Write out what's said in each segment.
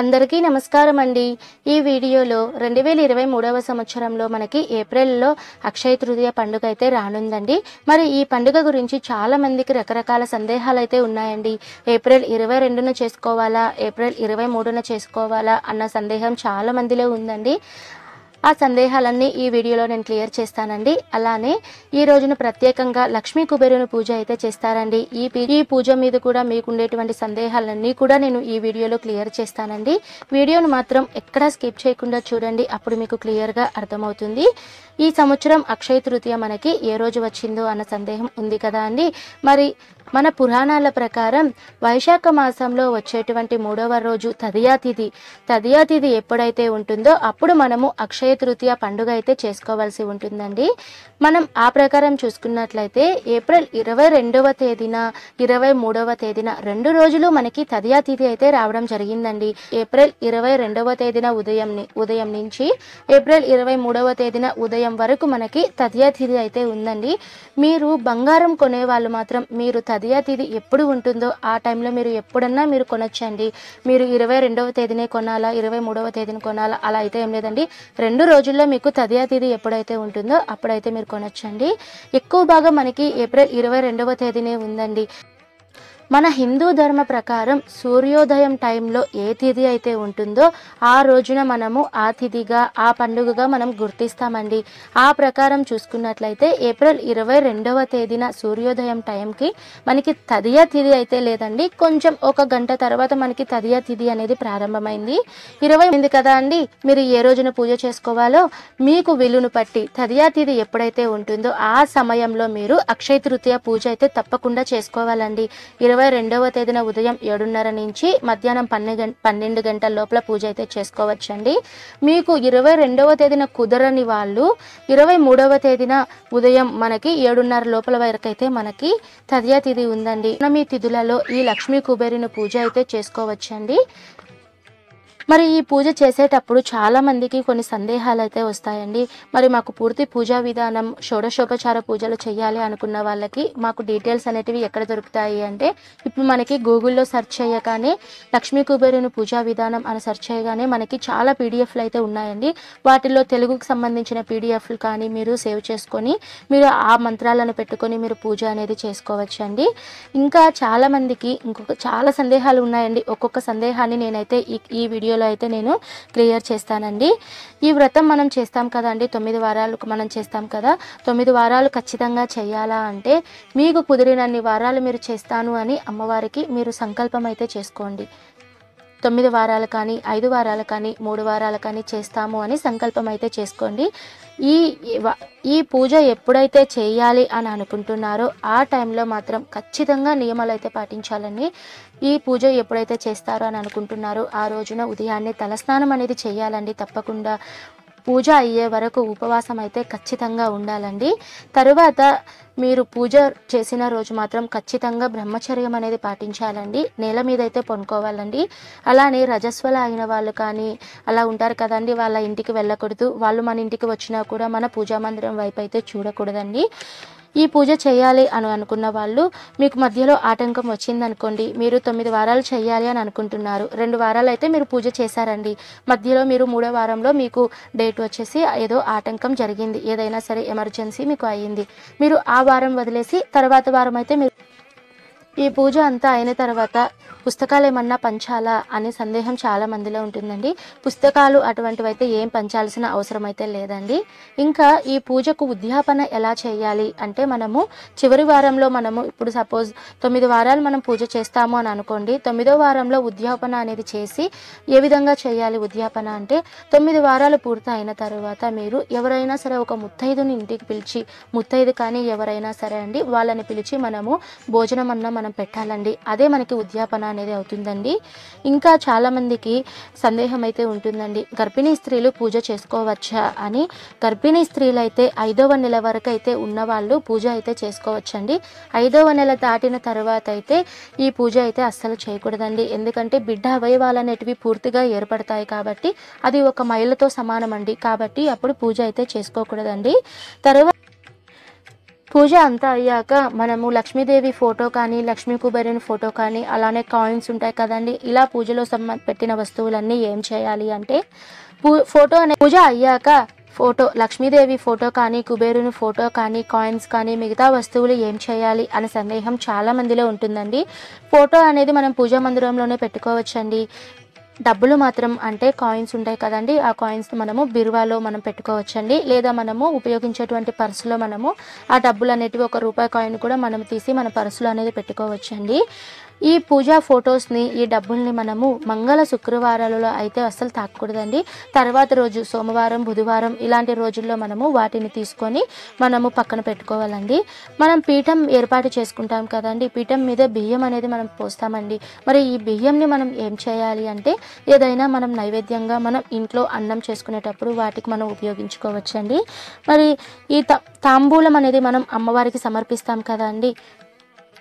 అందరికీ నమస్కారం అండి ఈ వీడియోలో రెండు వేల ఇరవై మూడవ సంవత్సరంలో మనకి ఏప్రిల్లో అక్షయ తృతీయ పండుగ అయితే రానుందండి మరి ఈ పండుగ గురించి చాలా మందికి రకరకాల సందేహాలు అయితే ఉన్నాయండి ఏప్రిల్ ఇరవై రెండున చేసుకోవాలా ఏప్రిల్ ఇరవై మూడున చేసుకోవాలా అన్న సందేహం చాలా మందిలో ఉందండి ఆ సందేహాలన్నీ ఈ వీడియోలో నేను క్లియర్ చేస్తానండి అలానే ఈ రోజున ప్రత్యేకంగా లక్ష్మీ కుబేరుని పూజ అయితే చేస్తారండి ఈ ఈ పూజ మీద కూడా మీకు ఉండేటువంటి సందేహాలన్నీ కూడా నేను ఈ వీడియోలో క్లియర్ చేస్తానండి వీడియోను మాత్రం ఎక్కడా స్కిప్ చేయకుండా చూడండి అప్పుడు మీకు క్లియర్గా అర్థమవుతుంది ఈ సంవత్సరం అక్షయ తృతీయ మనకి ఏ రోజు వచ్చిందో అన్న సందేహం ఉంది కదా అండి మరి మన పురాణాల ప్రకారం వైశాఖ మాసంలో వచ్చేటువంటి మూడవ రోజు తదియాతిథి తదియాతిథి ఎప్పుడైతే ఉంటుందో అప్పుడు మనము అక్షయ అక్షయ తృతీయ పండుగ అయితే చేసుకోవాల్సి ఉంటుందండి మనం ఆ ప్రకారం చూసుకున్నట్లయితే ఏప్రిల్ ఇరవై రెండవ తేదీన ఇరవై మూడవ తేదీన రెండు రోజులు మనకి తదియా తిథి అయితే రావడం జరిగిందండి ఏప్రిల్ ఇరవై రెండవ తేదీన ఉదయం ఉదయం నుంచి ఏప్రిల్ ఇరవై మూడవ తేదీన ఉదయం వరకు మనకి తదియా తిథి అయితే ఉందండి మీరు బంగారం కొనే వాళ్ళు మాత్రం మీరు తదియా తిథి ఎప్పుడు ఉంటుందో ఆ టైంలో మీరు ఎప్పుడన్నా మీరు కొనొచ్చండి మీరు ఇరవై రెండవ తేదీనే కొనాలా ఇరవై మూడవ తేదీన కొనాలా అలా అయితే ఏం లేదండి రెండు రెండు రోజుల్లో మీకు తదియా తేదీ ఎప్పుడైతే ఉంటుందో అప్పుడైతే మీరు కొనొచ్చండి ఎక్కువ భాగం మనకి ఏప్రిల్ ఇరవై రెండవ తేదీనే ఉందండి మన హిందూ ధర్మ ప్రకారం సూర్యోదయం టైంలో ఏ తిథి అయితే ఉంటుందో ఆ రోజున మనము ఆ తిథిగా ఆ పండుగగా మనం గుర్తిస్తామండి ఆ ప్రకారం చూసుకున్నట్లయితే ఏప్రిల్ ఇరవై రెండవ తేదీన సూర్యోదయం టైంకి మనకి తదియ తిథి అయితే లేదండి కొంచెం ఒక గంట తర్వాత మనకి తదియ తిథి అనేది ప్రారంభమైంది ఇరవై ఎనిమిది కదా అండి మీరు ఏ రోజున పూజ చేసుకోవాలో మీకు విలును పట్టి తదియా తిథి ఎప్పుడైతే ఉంటుందో ఆ సమయంలో మీరు అక్షయ తృతీయ పూజ అయితే తప్పకుండా చేసుకోవాలండి ఇరవై ఇరవై రెండవ తేదీన ఉదయం ఏడున్నర నుంచి మధ్యాహ్నం పన్నె పన్నెండు గంటల లోపల పూజ అయితే చేసుకోవచ్చండి మీకు ఇరవై రెండవ తేదీన కుదరని వాళ్ళు ఇరవై మూడవ తేదీన ఉదయం మనకి ఏడున్నర లోపల వరకు అయితే మనకి తదియా తిథి ఉందండి మనం ఈ తిథులలో ఈ లక్ష్మీ కుబేరిని పూజ అయితే చేసుకోవచ్చండి మరి ఈ పూజ చేసేటప్పుడు చాలామందికి కొన్ని సందేహాలు అయితే వస్తాయండి మరి మాకు పూర్తి పూజా విధానం షోడశోపచార పూజలు చేయాలి అనుకున్న వాళ్ళకి మాకు డీటెయిల్స్ అనేటివి ఎక్కడ దొరుకుతాయి అంటే ఇప్పుడు మనకి గూగుల్లో సెర్చ్ చేయగానే లక్ష్మీ కుబేరుని పూజా విధానం అని సెర్చ్ చేయగానే మనకి చాలా పీడిఎఫ్లు అయితే ఉన్నాయండి వాటిలో తెలుగుకు సంబంధించిన పీడిఎఫ్లు కానీ మీరు సేవ్ చేసుకొని మీరు ఆ మంత్రాలను పెట్టుకొని మీరు పూజ అనేది చేసుకోవచ్చండి ఇంకా చాలామందికి ఇంకొక చాలా సందేహాలు ఉన్నాయండి ఒక్కొక్క సందేహాన్ని నేనైతే ఈ ఈ వీడియో వీడియోలో అయితే నేను క్లియర్ చేస్తానండి ఈ వ్రతం మనం చేస్తాం కదండి తొమ్మిది వారాలకు మనం చేస్తాం కదా తొమ్మిది వారాలు ఖచ్చితంగా చేయాలా అంటే మీకు కుదిరినన్ని వారాలు మీరు చేస్తాను అని అమ్మవారికి మీరు సంకల్పం అయితే చేసుకోండి తొమ్మిది వారాలు కానీ ఐదు వారాలు కానీ మూడు వారాలు కానీ చేస్తాము అని సంకల్పం అయితే చేసుకోండి ఈ ఈ పూజ ఎప్పుడైతే చేయాలి అని అనుకుంటున్నారో ఆ టైంలో మాత్రం ఖచ్చితంగా నియమాలు అయితే పాటించాలని ఈ పూజ ఎప్పుడైతే చేస్తారో అని అనుకుంటున్నారో ఆ రోజున ఉదయాన్నే తలస్నానం అనేది చేయాలండి తప్పకుండా పూజ అయ్యే వరకు ఉపవాసం అయితే ఖచ్చితంగా ఉండాలండి తరువాత మీరు పూజ చేసిన రోజు మాత్రం ఖచ్చితంగా బ్రహ్మచర్యం అనేది పాటించాలండి నేల మీద అయితే పనుకోవాలండి అలానే రజస్వల అయిన వాళ్ళు కానీ అలా ఉంటారు కదండి వాళ్ళ ఇంటికి వెళ్ళకూడదు వాళ్ళు మన ఇంటికి వచ్చినా కూడా మన పూజా మందిరం వైపు అయితే చూడకూడదండి ఈ పూజ చేయాలి అని అనుకున్న వాళ్ళు మీకు మధ్యలో ఆటంకం వచ్చిందనుకోండి మీరు తొమ్మిది వారాలు చేయాలి అని అనుకుంటున్నారు రెండు వారాలు అయితే మీరు పూజ చేశారండి మధ్యలో మీరు మూడో వారంలో మీకు డేట్ వచ్చేసి ఏదో ఆటంకం జరిగింది ఏదైనా సరే ఎమర్జెన్సీ మీకు అయ్యింది మీరు ఆ వారం వదిలేసి తర్వాత వారం అయితే మీరు ఈ పూజ అంతా అయిన తర్వాత పుస్తకాలు ఏమన్నా పంచాలా అనే సందేహం చాలా మందిలో ఉంటుందండి పుస్తకాలు అటువంటివైతే ఏం పంచాల్సిన అవసరం అయితే లేదండి ఇంకా ఈ పూజకు ఉద్యాపన ఎలా చేయాలి అంటే మనము చివరి వారంలో మనము ఇప్పుడు సపోజ్ తొమ్మిది వారాలు మనం పూజ చేస్తాము అని అనుకోండి తొమ్మిదో వారంలో ఉద్యాపన అనేది చేసి ఏ విధంగా చేయాలి ఉద్యాపన అంటే తొమ్మిది వారాలు పూర్తయిన తర్వాత మీరు ఎవరైనా సరే ఒక ముత్తైదుని ఇంటికి పిలిచి ముత్తైదు కానీ ఎవరైనా సరే అండి వాళ్ళని పిలిచి మనము భోజనం అన్న మనం పెట్టాలండి అదే మనకి ఉద్యాపన అనేది అవుతుందండి ఇంకా చాలామందికి సందేహం అయితే ఉంటుందండి గర్భిణీ స్త్రీలు పూజ చేసుకోవచ్చా అని గర్భిణీ స్త్రీలు అయితే ఐదవ నెల వరకు అయితే ఉన్నవాళ్ళు పూజ అయితే చేసుకోవచ్చండి ఐదవ నెల దాటిన తర్వాత అయితే ఈ పూజ అయితే అస్సలు చేయకూడదండి ఎందుకంటే బిడ్డ అవయవాలు అనేటివి పూర్తిగా ఏర్పడతాయి కాబట్టి అది ఒక మైళ్ళతో సమానం అండి కాబట్టి అప్పుడు పూజ అయితే చేసుకోకూడదండి తర్వాత పూజ అంతా అయ్యాక మనము లక్ష్మీదేవి ఫోటో కానీ లక్ష్మీ కుబేరుని ఫోటో కానీ అలానే కాయిన్స్ ఉంటాయి కదండి ఇలా పూజలో సంబంధ పెట్టిన వస్తువులన్నీ ఏం చేయాలి అంటే పూ ఫోటో అనే పూజ అయ్యాక ఫోటో లక్ష్మీదేవి ఫోటో కానీ కుబేరుని ఫోటో కానీ కాయిన్స్ కానీ మిగతా వస్తువులు ఏం చేయాలి అనే సందేహం చాలా మందిలో ఉంటుందండి ఫోటో అనేది మనం పూజా మందిరంలోనే పెట్టుకోవచ్చండి డబ్బులు మాత్రం అంటే కాయిన్స్ ఉంటాయి కదండి ఆ కాయిన్స్ మనము బిరువాలో మనం పెట్టుకోవచ్చండి లేదా మనము ఉపయోగించేటువంటి పర్సులో మనము ఆ డబ్బులు అనేటివి ఒక రూపాయి కాయిన్ కూడా మనం తీసి మన పర్సులో అనేది పెట్టుకోవచ్చండి ఈ పూజా ఫొటోస్ని ఈ డబ్బుల్ని మనము మంగళ శుక్రవారాలలో అయితే అస్సలు తాకూడదండి తర్వాత రోజు సోమవారం బుధవారం ఇలాంటి రోజుల్లో మనము వాటిని తీసుకొని మనము పక్కన పెట్టుకోవాలండి మనం పీఠం ఏర్పాటు చేసుకుంటాం కదండి పీఠం మీద బియ్యం అనేది మనం పోస్తామండి మరి ఈ బియ్యంని మనం ఏం చేయాలి అంటే ఏదైనా మనం నైవేద్యంగా మనం ఇంట్లో అన్నం చేసుకునేటప్పుడు వాటికి మనం ఉపయోగించుకోవచ్చండి మరి ఈ తాంబూలం అనేది మనం అమ్మవారికి సమర్పిస్తాం కదండి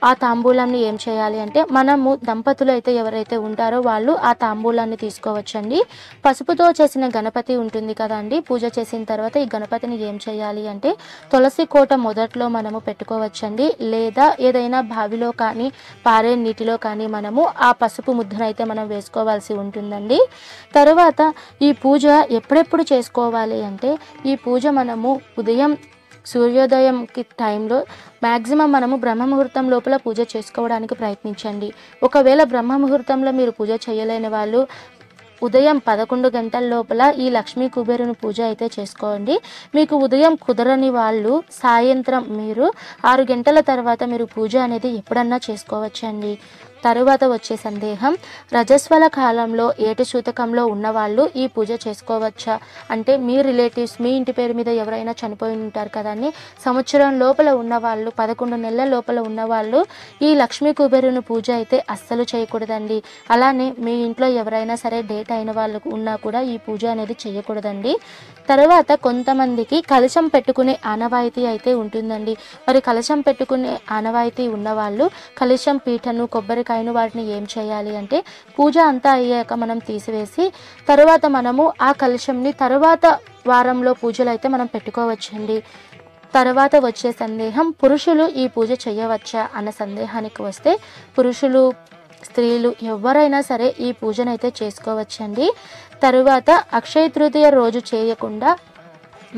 ఆ తాంబూలాన్ని ఏం చేయాలి అంటే మనము దంపతులు అయితే ఎవరైతే ఉంటారో వాళ్ళు ఆ తాంబూలాన్ని తీసుకోవచ్చండి పసుపుతో చేసిన గణపతి ఉంటుంది కదండి పూజ చేసిన తర్వాత ఈ గణపతిని ఏం చేయాలి అంటే తులసి కోట మొదట్లో మనము పెట్టుకోవచ్చండి లేదా ఏదైనా బావిలో కానీ పారే నీటిలో కానీ మనము ఆ పసుపు ముద్దనైతే మనం వేసుకోవాల్సి ఉంటుందండి తర్వాత ఈ పూజ ఎప్పుడెప్పుడు చేసుకోవాలి అంటే ఈ పూజ మనము ఉదయం సూర్యోదయంకి టైంలో మ్యాక్సిమం మనము బ్రహ్మముహూర్తం లోపల పూజ చేసుకోవడానికి ప్రయత్నించండి ఒకవేళ బ్రహ్మముహూర్తంలో మీరు పూజ చేయలేని వాళ్ళు ఉదయం పదకొండు గంటల లోపల ఈ లక్ష్మీ కుబేరుని పూజ అయితే చేసుకోండి మీకు ఉదయం కుదరని వాళ్ళు సాయంత్రం మీరు ఆరు గంటల తర్వాత మీరు పూజ అనేది ఎప్పుడన్నా చేసుకోవచ్చండి తరువాత వచ్చే సందేహం రజస్వల కాలంలో ఏటి సూతకంలో ఉన్నవాళ్ళు ఈ పూజ చేసుకోవచ్చా అంటే మీ రిలేటివ్స్ మీ ఇంటి పేరు మీద ఎవరైనా చనిపోయి ఉంటారు కదా అని సంవత్సరం లోపల ఉన్నవాళ్ళు పదకొండు నెలల లోపల ఉన్నవాళ్ళు ఈ లక్ష్మీ కుబేరుని పూజ అయితే అస్సలు చేయకూడదండి అలానే మీ ఇంట్లో ఎవరైనా సరే డేట్ అయిన వాళ్ళకు ఉన్నా కూడా ఈ పూజ అనేది చేయకూడదండి తర్వాత కొంతమందికి కలశం పెట్టుకునే ఆనవాయితీ అయితే ఉంటుందండి మరి కలశం పెట్టుకునే ఆనవాయితీ ఉన్నవాళ్ళు కలశం పీఠను కొబ్బరికాయ నిమ్మకాయను వాటిని ఏం చేయాలి అంటే పూజ అంతా అయ్యాక మనం తీసివేసి తర్వాత మనము ఆ కలశంని తర్వాత వారంలో పూజలు అయితే మనం పెట్టుకోవచ్చండి తర్వాత వచ్చే సందేహం పురుషులు ఈ పూజ చేయవచ్చా అన్న సందేహానికి వస్తే పురుషులు స్త్రీలు ఎవరైనా సరే ఈ పూజనైతే చేసుకోవచ్చండి తరువాత అక్షయ తృతీయ రోజు చేయకుండా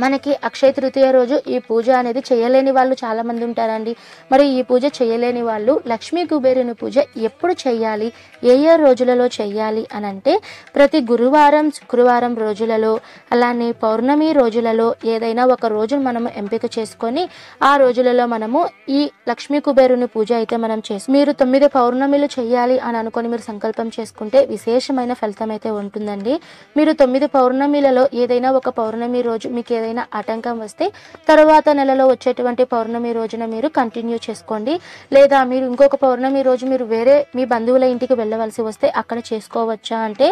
మనకి అక్షయ తృతీయ రోజు ఈ పూజ అనేది చేయలేని వాళ్ళు చాలామంది ఉంటారండి మరి ఈ పూజ చేయలేని వాళ్ళు లక్ష్మీ కుబేరుని పూజ ఎప్పుడు చేయాలి ఏ ఏ రోజులలో చేయాలి అని అంటే ప్రతి గురువారం శుక్రవారం రోజులలో అలానే పౌర్ణమి రోజులలో ఏదైనా ఒక రోజును మనము ఎంపిక చేసుకొని ఆ రోజులలో మనము ఈ లక్ష్మీ కుబేరుని పూజ అయితే మనం చేసి మీరు తొమ్మిది పౌర్ణమిలు చేయాలి అని అనుకొని మీరు సంకల్పం చేసుకుంటే విశేషమైన ఫలితం అయితే ఉంటుందండి మీరు తొమ్మిది పౌర్ణమిలలో ఏదైనా ఒక పౌర్ణమి రోజు మీకు ఏదైనా ఆటంకం వస్తే తర్వాత నెలలో వచ్చేటువంటి పౌర్ణమి రోజున మీరు కంటిన్యూ చేసుకోండి లేదా మీరు ఇంకొక పౌర్ణమి రోజు మీరు వేరే మీ బంధువుల ఇంటికి వెళ్ళవలసి వస్తే అక్కడ చేసుకోవచ్చా అంటే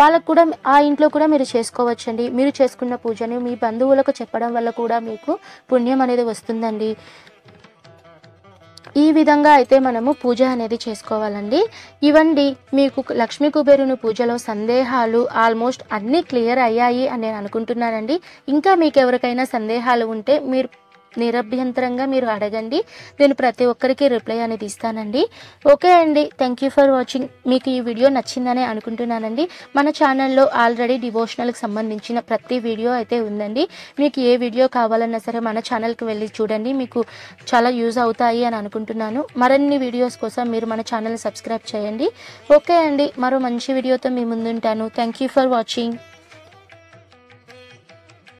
వాళ్ళకు కూడా ఆ ఇంట్లో కూడా మీరు చేసుకోవచ్చండి మీరు చేసుకున్న పూజని మీ బంధువులకు చెప్పడం వల్ల కూడా మీకు పుణ్యం అనేది వస్తుందండి ఈ విధంగా అయితే మనము పూజ అనేది చేసుకోవాలండి ఇవండి మీకు లక్ష్మీ కుబేరుని పూజలో సందేహాలు ఆల్మోస్ట్ అన్నీ క్లియర్ అయ్యాయి అని నేను అనుకుంటున్నానండి ఇంకా మీకు ఎవరికైనా సందేహాలు ఉంటే మీరు నిరభ్యంతరంగా మీరు అడగండి నేను ప్రతి ఒక్కరికి రిప్లై అనేది ఇస్తానండి ఓకే అండి థ్యాంక్ యూ ఫర్ వాచింగ్ మీకు ఈ వీడియో నచ్చిందని అనుకుంటున్నానండి మన ఛానల్లో ఆల్రెడీ డివోషనల్కి సంబంధించిన ప్రతి వీడియో అయితే ఉందండి మీకు ఏ వీడియో కావాలన్నా సరే మన ఛానల్కి వెళ్ళి చూడండి మీకు చాలా యూజ్ అవుతాయి అని అనుకుంటున్నాను మరిన్ని వీడియోస్ కోసం మీరు మన ఛానల్ని సబ్స్క్రైబ్ చేయండి ఓకే అండి మరో మంచి వీడియోతో మీ ముందుంటాను థ్యాంక్ ఫర్ వాచింగ్